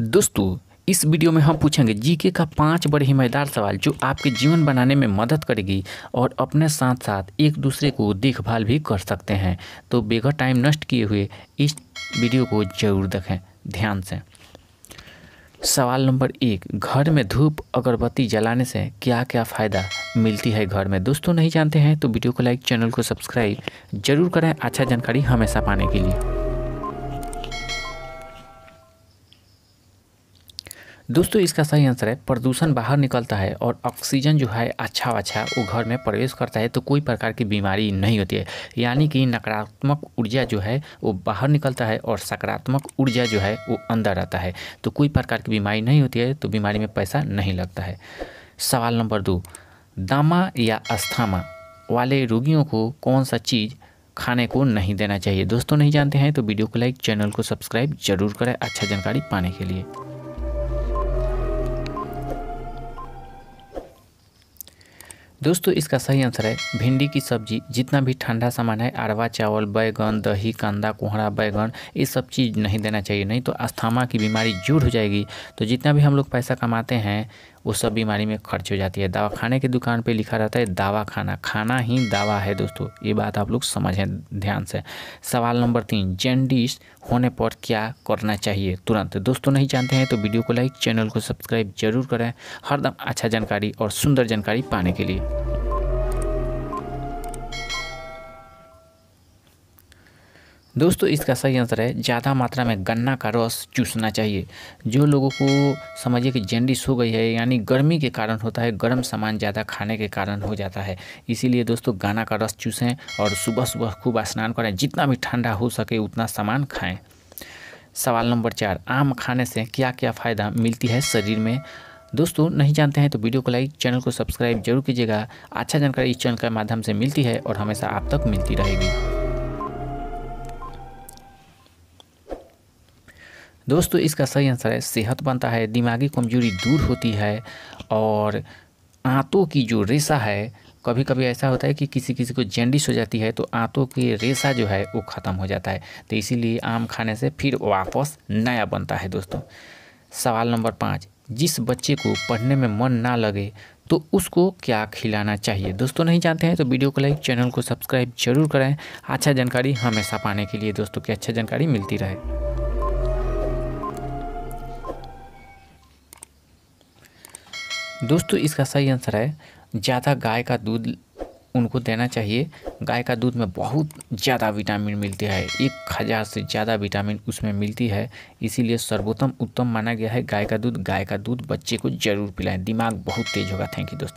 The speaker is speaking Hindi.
दोस्तों इस वीडियो में हम पूछेंगे जीके का पांच बड़े हिमायदार सवाल जो आपके जीवन बनाने में मदद करेगी और अपने साथ साथ एक दूसरे को देखभाल भी कर सकते हैं तो बेघर टाइम नष्ट किए हुए इस वीडियो को जरूर देखें ध्यान से सवाल नंबर एक घर में धूप अगरबत्ती जलाने से क्या क्या फ़ायदा मिलती है घर में दोस्तों नहीं जानते हैं तो वीडियो को लाइक चैनल को सब्सक्राइब जरूर करें अच्छा जानकारी हमेशा पाने के लिए दोस्तों इसका सही आंसर है प्रदूषण बाहर निकलता है और ऑक्सीजन जो है अच्छा अच्छा वो घर में प्रवेश करता है तो कोई प्रकार की बीमारी नहीं होती है यानी कि नकारात्मक ऊर्जा जो है वो बाहर निकलता है और सकारात्मक ऊर्जा जो है वो अंदर आता है तो कोई प्रकार की बीमारी नहीं होती है तो बीमारी में पैसा नहीं लगता है सवाल नंबर दो दामा या अस्थामा वाले रोगियों को कौन सा चीज़ खाने को नहीं देना चाहिए दोस्तों नहीं जानते हैं तो वीडियो को लाइक चैनल को सब्सक्राइब जरूर करें अच्छा जानकारी पाने के लिए दोस्तों इसका सही आंसर है भिंडी की सब्जी जितना भी ठंडा सामान है अरवा चावल बैगन दही कंदा कोहरा बैगन ये सब चीज़ नहीं देना चाहिए नहीं तो अस्थमा की बीमारी जूर हो जाएगी तो जितना भी हम लोग पैसा कमाते हैं वो सब बीमारी में खर्च हो जाती है दवा खाने की दुकान पे लिखा रहता है दवा खाना खाना ही दवा है दोस्तों ये बात आप लोग समझें ध्यान से सवाल नंबर तीन जेंडिस होने पर क्या करना चाहिए तुरंत दोस्तों नहीं जानते हैं तो वीडियो को लाइक चैनल को सब्सक्राइब जरूर करें हरदम अच्छा जानकारी और सुंदर जानकारी पाने के लिए दोस्तों इसका सही आंसर है ज़्यादा मात्रा में गन्ना का रस चूसना चाहिए जो लोगों को समझिए कि जेंडिस हो गई है यानी गर्मी के कारण होता है गर्म सामान ज़्यादा खाने के कारण हो जाता है इसीलिए दोस्तों गन्ना का रस चूसें और सुबह सुबह खूब स्नान करें जितना भी ठंडा हो सके उतना सामान खाएँ सवाल नंबर चार आम खाने से क्या क्या फ़ायदा मिलती है शरीर में दोस्तों नहीं जानते हैं तो वीडियो को लाइक चैनल को सब्सक्राइब जरूर कीजिएगा अच्छा जानकारी इस चैनल के माध्यम से मिलती है और हमेशा आप तक मिलती रहेगी दोस्तों इसका सही आंसर है सेहत बनता है दिमागी कमजोरी दूर होती है और आंतों की जो रेशा है कभी कभी ऐसा होता है कि किसी किसी को जेंडिस हो जाती है तो आंतों की रेशा जो है वो ख़त्म हो जाता है तो इसीलिए आम खाने से फिर वापस नया बनता है दोस्तों सवाल नंबर पाँच जिस बच्चे को पढ़ने में मन ना लगे तो उसको क्या खिलाना चाहिए दोस्तों नहीं जानते हैं तो वीडियो को लाइक चैनल को सब्सक्राइब जरूर करें अच्छा जानकारी हमेशा पाने के लिए दोस्तों की अच्छा जानकारी मिलती रहे दोस्तों इसका सही आंसर है ज़्यादा गाय का दूध उनको देना चाहिए गाय का दूध में बहुत ज़्यादा विटामिन मिलती है एक हज़ार से ज़्यादा विटामिन उसमें मिलती है इसीलिए सर्वोत्तम उत्तम माना गया है गाय का दूध गाय का दूध बच्चे को ज़रूर पिलाएं दिमाग बहुत तेज़ होगा थैंक यू दोस्तों